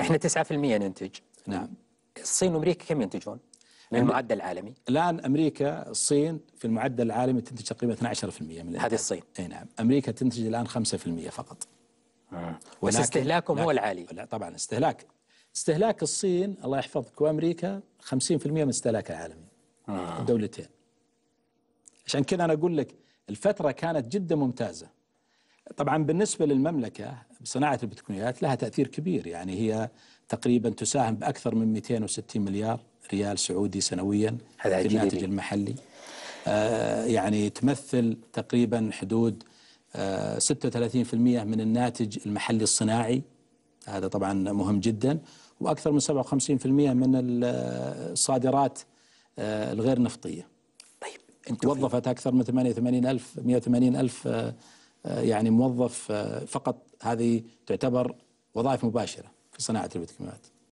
احنا 9% ننتج نعم الصين وامريكا كم ينتجون؟ من المعدل العالمي الان امريكا الصين في المعدل العالمي تنتج تقريبا 12% من هذه الصين اي نعم امريكا تنتج الان 5% فقط آه. بس استهلاكهم هو العالي لا طبعا استهلاك استهلاك الصين الله يحفظك وامريكا 50% من استهلاك العالمي الدولتين آه. عشان كذا انا اقول لك الفتره كانت جدا ممتازه طبعا بالنسبه للمملكه صناعه البتكوينات لها تاثير كبير يعني هي تقريبا تساهم باكثر من 260 مليار ريال سعودي سنويا في الناتج المحلي آه يعني تمثل تقريبا حدود آه 36% من الناتج المحلي الصناعي هذا طبعا مهم جدا واكثر من 57% من الصادرات آه الغير نفطيه طيب توظفت اكثر من 88 الف 180 الف آه، آه، يعني موظف آه، فقط هذه تعتبر وظائف مباشره في صناعه البتكميات.